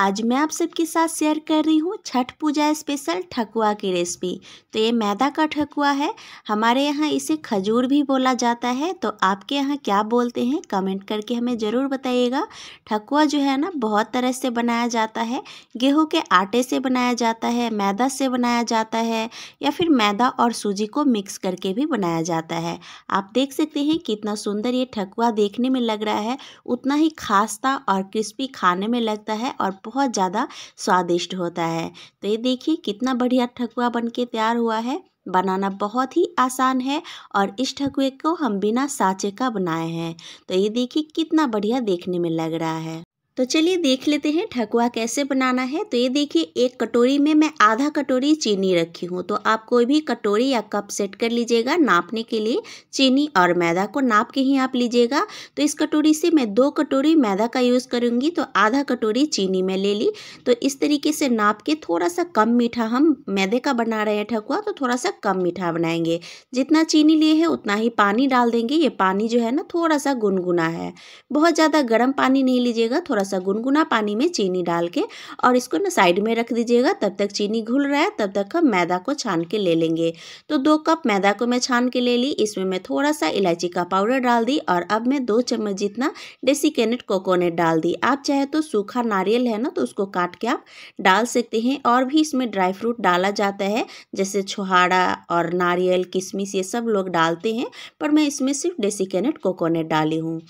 आज मैं आप सबके साथ शेयर कर रही हूँ छठ पूजा स्पेशल ठकुआ की रेसिपी तो ये मैदा का ठकुआ है हमारे यहाँ इसे खजूर भी बोला जाता है तो आपके यहाँ क्या बोलते हैं कमेंट करके हमें ज़रूर बताइएगा ठकुआ जो है ना बहुत तरह से बनाया जाता है गेहूँ के आटे से बनाया जाता है मैदा से बनाया जाता है या फिर मैदा और सूजी को मिक्स करके भी बनाया जाता है आप देख सकते हैं कितना सुंदर ये ठकुआ देखने में लग रहा है उतना ही खास्ता और क्रिस्पी खाने में लगता है और बहुत ज़्यादा स्वादिष्ट होता है तो ये देखिए कितना बढ़िया ठकुआ बनके तैयार हुआ है बनाना बहुत ही आसान है और इस ठकुए को हम बिना साँचे का बनाए हैं तो ये देखिए कितना बढ़िया देखने में लग रहा है तो चलिए देख लेते हैं ठकुआ कैसे बनाना है तो ये देखिए एक कटोरी में मैं आधा कटोरी चीनी रखी हूँ तो आप कोई भी कटोरी या कप सेट कर लीजिएगा नापने के लिए चीनी और मैदा को नाप के ही आप लीजिएगा तो इस कटोरी से मैं दो कटोरी मैदा का यूज़ करूँगी तो आधा कटोरी चीनी मैं ले ली तो इस तरीके से नाप के थोड़ा सा कम मीठा हम मैदे का बना रहे हैं ठकुआ तो थोड़ा सा कम मीठा बनाएंगे जितना चीनी लिए है उतना ही पानी डाल देंगे ये पानी जो है ना थोड़ा सा गुनगुना है बहुत ज़्यादा गर्म पानी नहीं लीजिएगा थोड़ा सा गुनगुना पानी में चीनी डाल के और इसको ना साइड में रख दीजिएगा तब तक चीनी घुल रहा है तब तक हम मैदा को छान के ले लेंगे तो दो कप मैदा को मैं छान के ले ली इसमें मैं थोड़ा सा इलायची का पाउडर डाल दी और अब मैं दो चम्मच जितना डेसिकेनेट कोकोनट डाल दी आप चाहे तो सूखा नारियल है ना तो उसको काट के आप डाल सकते हैं और भी इसमें ड्राई फ्रूट डाला जाता है जैसे छुहाड़ा और नारियल किशमिश ये सब लोग डालते हैं पर मैं इसमें सिर्फ डेसिकेनेट कोकोनट डाली हूँ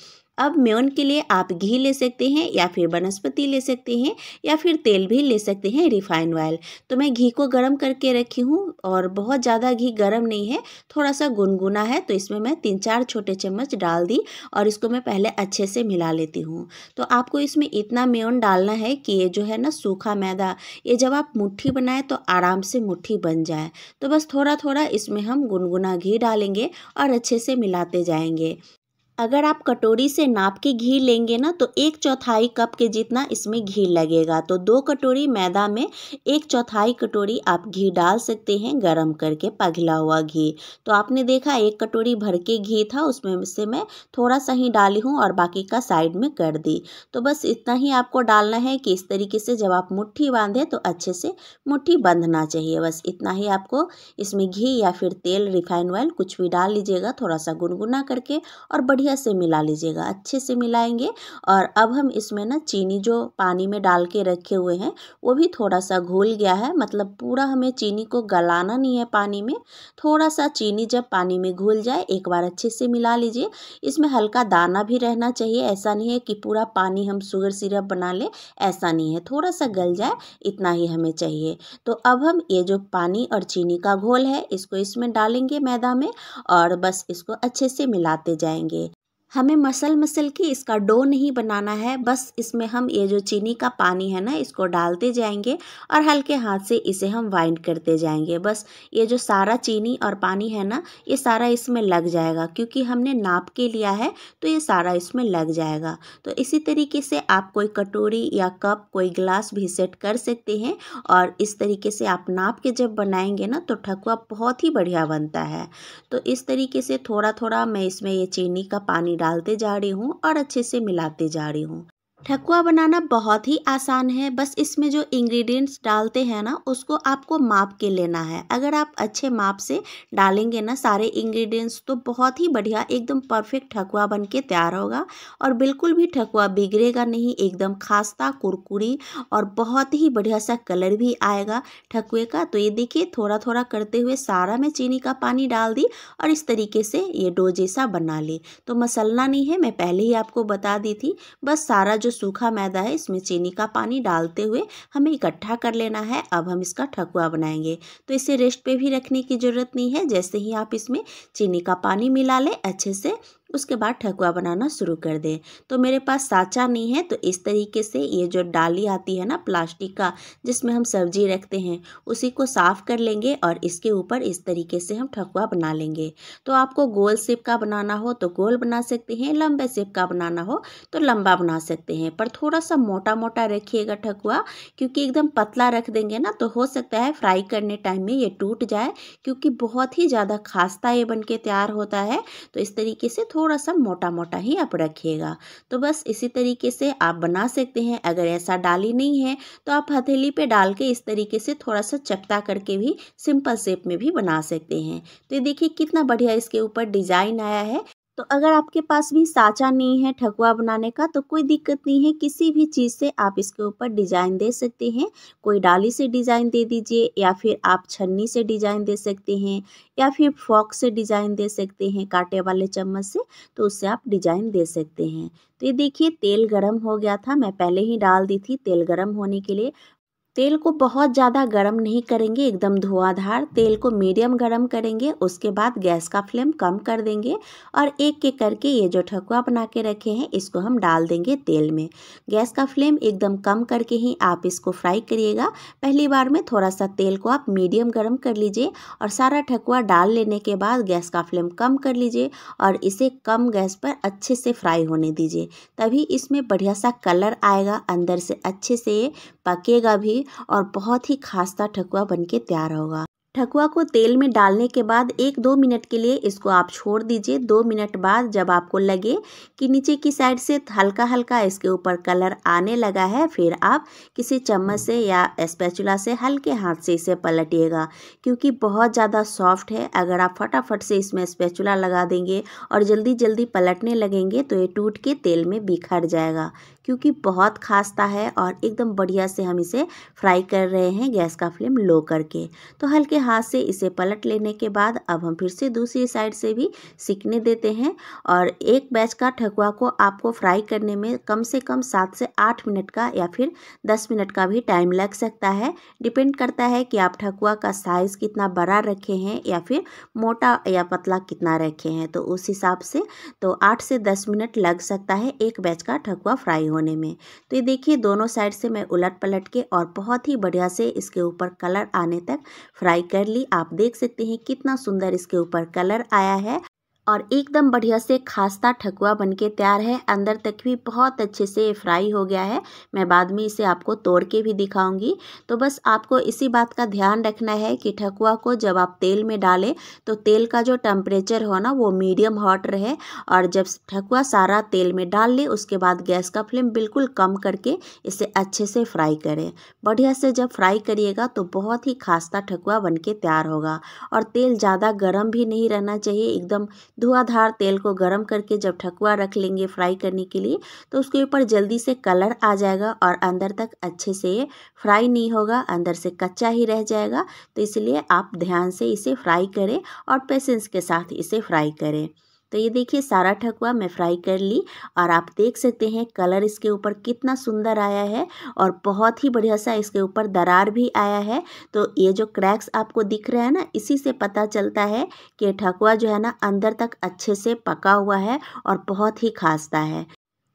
अब मेवन के लिए आप घी ले सकते हैं या फिर वनस्पति ले सकते हैं या फिर तेल भी ले सकते हैं रिफाइंड ऑयल तो मैं घी को गर्म करके रखी हूँ और बहुत ज़्यादा घी गर्म नहीं है थोड़ा सा गुनगुना है तो इसमें मैं तीन चार छोटे चम्मच डाल दी और इसको मैं पहले अच्छे से मिला लेती हूँ तो आपको इसमें इतना मेवन डालना है कि ये जो है ना सूखा मैदा ये जब आप मुट्ठी बनाएं तो आराम से मुट्ठी बन जाए तो बस थोड़ा थोड़ा इसमें हम गुनगुना घी डालेंगे और अच्छे से मिलाते जाएंगे अगर आप कटोरी से नाप के घी लेंगे ना तो एक चौथाई कप के जितना इसमें घी लगेगा तो दो कटोरी मैदा में एक चौथाई कटोरी आप घी डाल सकते हैं गरम करके पघला हुआ घी तो आपने देखा एक कटोरी भर के घी था उसमें से मैं थोड़ा सा ही डाली हूँ और बाकी का साइड में कर दी तो बस इतना ही आपको डालना है कि इस तरीके से जब आप मुठ्ठी बांधें तो अच्छे से मुट्ठी बंधना चाहिए बस इतना ही आपको इसमें घी या फिर तेल रिफाइन ऑयल कुछ भी डाल लीजिएगा थोड़ा सा गुनगुना करके और बढ़िया बढ़िया से मिला लीजिएगा अच्छे से मिलाएंगे और अब हम इसमें ना चीनी जो पानी में डाल के रखे हुए हैं वो भी थोड़ा सा घुल गया है मतलब पूरा हमें चीनी को गलाना नहीं है पानी में थोड़ा सा चीनी जब पानी में घुल जाए एक बार अच्छे से मिला लीजिए इसमें हल्का दाना भी रहना चाहिए ऐसा नहीं है कि पूरा पानी हम शुगर सिरप बना लें ऐसा नहीं है थोड़ा सा गल जाए इतना ही हमें चाहिए तो अब हम ये जो पानी और चीनी का घोल है इसको इसमें डालेंगे मैदा में और बस इसको अच्छे से मिलाते जाएंगे हमें मसल मसल के इसका डो नहीं बनाना है बस इसमें हम ये जो चीनी का पानी है ना इसको डालते जाएंगे और हल्के हाथ से इसे हम वाइंड करते जाएंगे बस ये जो सारा चीनी और पानी है ना ये सारा इसमें लग जाएगा क्योंकि हमने नाप के लिया है तो ये सारा इसमें लग जाएगा तो इसी तरीके से आप कोई कटोरी या कप कोई गिलास भी सेट कर सकते हैं और इस तरीके से आप नाप के जब बनाएंगे ना तो ठकुआ बहुत ही बढ़िया बनता है तो इस तरीके से थोड़ा थोड़ा मैं इसमें ये चीनी का पानी डालते जा रही हूँ और अच्छे से मिलाते जा रही हूँ ठकुआ बनाना बहुत ही आसान है बस इसमें जो इंग्रेडिएंट्स डालते हैं ना उसको आपको माप के लेना है अगर आप अच्छे माप से डालेंगे ना सारे इंग्रेडिएंट्स तो बहुत ही बढ़िया एकदम परफेक्ट ठकुआ बन के तैयार होगा और बिल्कुल भी ठकुआ बिगड़ेगा नहीं एकदम खास्ता कुरकुरी और बहुत ही बढ़िया सा कलर भी आएगा ठकुए का तो ये देखिए थोड़ा थोड़ा करते हुए सारा मैं चीनी का पानी डाल दी और इस तरीके से ये डो बना ली तो मसलना नहीं है मैं पहले ही आपको बता दी थी बस सारा जो जो सूखा मैदा है इसमें चीनी का पानी डालते हुए हमें इकट्ठा कर लेना है अब हम इसका ठकुआ बनाएंगे तो इसे रेस्ट पे भी रखने की ज़रूरत नहीं है जैसे ही आप इसमें चीनी का पानी मिला लें अच्छे से उसके बाद ठकुआ बनाना शुरू कर दें तो मेरे पास साँचा नहीं है तो इस तरीके से ये जो डाली आती है ना प्लास्टिक का जिसमें हम सब्जी रखते हैं उसी को साफ़ कर लेंगे और इसके ऊपर इस तरीके से हम ठकुआ बना लेंगे तो आपको गोल सेप का बनाना हो तो गोल बना सकते हैं लंबे सेप का बनाना हो तो लंबा बना सकते हैं पर थोड़ा सा मोटा मोटा रखिएगा ठकुआ क्योंकि एकदम पतला रख देंगे ना तो हो सकता है फ्राई करने टाइम में ये टूट जाए क्योंकि बहुत ही ज़्यादा खास्ता ये बन के तैयार होता है तो इस तरीके से थोड़ा थोड़ा सा मोटा मोटा ही आप रखिएगा तो बस इसी तरीके से आप बना सकते हैं अगर ऐसा डाली नहीं है तो आप हथेली पे डाल के इस तरीके से थोड़ा सा चपटा करके भी सिंपल शेप में भी बना सकते हैं तो ये देखिए कितना बढ़िया इसके ऊपर डिज़ाइन आया है तो अगर आपके पास भी साँचा नहीं है ठकुआ बनाने का तो कोई दिक्कत नहीं है किसी भी चीज़ से आप इसके ऊपर डिज़ाइन दे सकते हैं कोई डाली से डिज़ाइन दे दीजिए या फिर आप छन्नी से डिज़ाइन दे सकते हैं या फिर फॉक से डिज़ाइन दे सकते हैं कांटे वाले चम्मच से तो उससे आप डिज़ाइन दे सकते हैं तो ये देखिए तेल गरम हो गया था मैं पहले ही डाल दी थी तेल गरम होने के लिए तेल को बहुत ज़्यादा गर्म नहीं करेंगे एकदम धुआंधार तेल को मीडियम गर्म करेंगे उसके बाद गैस का फ्लेम कम कर देंगे और एक एक करके ये जो ठकुआ बना के रखे हैं इसको हम डाल देंगे तेल में गैस का फ्लेम एकदम कम करके ही आप इसको फ्राई करिएगा पहली बार में थोड़ा सा तेल को आप मीडियम गर्म कर लीजिए और सारा ठकुआ डाल लेने के बाद गैस का फ्लेम कम कर लीजिए और इसे कम गैस पर अच्छे से फ्राई होने दीजिए तभी इसमें बढ़िया सा कलर आएगा अंदर से अच्छे से पकेगा भी और बहुत ही खास्ता ठकुआ बनके तैयार होगा ठकुआ को तेल में डालने के बाद एक दो मिनट के लिए इसको आप छोड़ दीजिए दो मिनट बाद जब आपको लगे कि नीचे की साइड से हल्का हल्का इसके ऊपर कलर आने लगा है फिर आप किसी चम्मच से या स्पैचुला से हल्के हाथ से इसे पलटिएगा क्योंकि बहुत ज़्यादा सॉफ्ट है अगर आप फटाफट से इसमें स्पैचुला लगा देंगे और जल्दी जल्दी पलटने लगेंगे तो ये टूट के तेल में बिखर जाएगा क्योंकि बहुत खास्ता है और एकदम बढ़िया से हम इसे फ्राई कर रहे हैं गैस का फ्लेम लो करके तो हल्के हाथ से इसे पलट लेने के बाद अब हम फिर से दूसरी साइड से भी सीखने देते हैं और एक बैच का ठकुआ को आपको फ्राई करने में कम से कम सात से आठ मिनट का या फिर दस मिनट का भी टाइम लग सकता है डिपेंड करता है कि आप ठकुआ का साइज़ कितना बड़ा रखे हैं या फिर मोटा या पतला कितना रखे हैं तो उस हिसाब से तो आठ से दस मिनट लग सकता है एक बैच का ठकुआ फ्राई होने में तो ये देखिए दोनों साइड से मैं उलट पलट के और बहुत ही बढ़िया से इसके ऊपर कलर आने तक फ्राई कर ली आप देख सकते हैं कितना सुंदर इसके ऊपर कलर आया है और एकदम बढ़िया से खास्ता ठकुआ बनके तैयार है अंदर तक भी बहुत अच्छे से फ्राई हो गया है मैं बाद में इसे आपको तोड़ के भी दिखाऊंगी तो बस आपको इसी बात का ध्यान रखना है कि ठकुआ को जब आप तेल में डालें तो तेल का जो टेम्परेचर हो ना वो मीडियम हॉट रहे और जब ठकुआ सारा तेल में डाल ले उसके बाद गैस का फ्लेम बिल्कुल कम करके इसे अच्छे से फ्राई करें बढ़िया से जब फ्राई करिएगा तो बहुत ही खास्ता ठकुआ बन तैयार होगा और तेल ज़्यादा गर्म भी नहीं रहना चाहिए एकदम धुआंधार तेल को गर्म करके जब ठकुआ रख लेंगे फ्राई करने के लिए तो उसके ऊपर जल्दी से कलर आ जाएगा और अंदर तक अच्छे से ये फ्राई नहीं होगा अंदर से कच्चा ही रह जाएगा तो इसलिए आप ध्यान से इसे फ्राई करें और पेशेंस के साथ इसे फ्राई करें तो ये देखिए सारा ठकुआ मैं फ्राई कर ली और आप देख सकते हैं कलर इसके ऊपर कितना सुंदर आया है और बहुत ही बढ़िया सा इसके ऊपर दरार भी आया है तो ये जो क्रैक्स आपको दिख रहे हैं ना इसी से पता चलता है कि ठकुआ जो है ना अंदर तक अच्छे से पका हुआ है और बहुत ही खासता है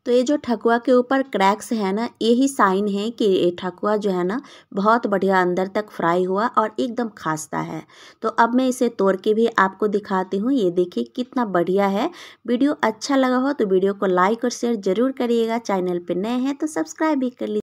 तो ये जो ठकुआ के ऊपर क्रैक्स है ना यही साइन है कि ये ठकुआ जो है ना बहुत बढ़िया अंदर तक फ्राई हुआ और एकदम खास्ता है तो अब मैं इसे तोड़ के भी आपको दिखाती हूँ ये देखिए कितना बढ़िया है वीडियो अच्छा लगा हो तो वीडियो को लाइक और शेयर ज़रूर करिएगा चैनल पर नए हैं तो सब्सक्राइब भी कर लीजिए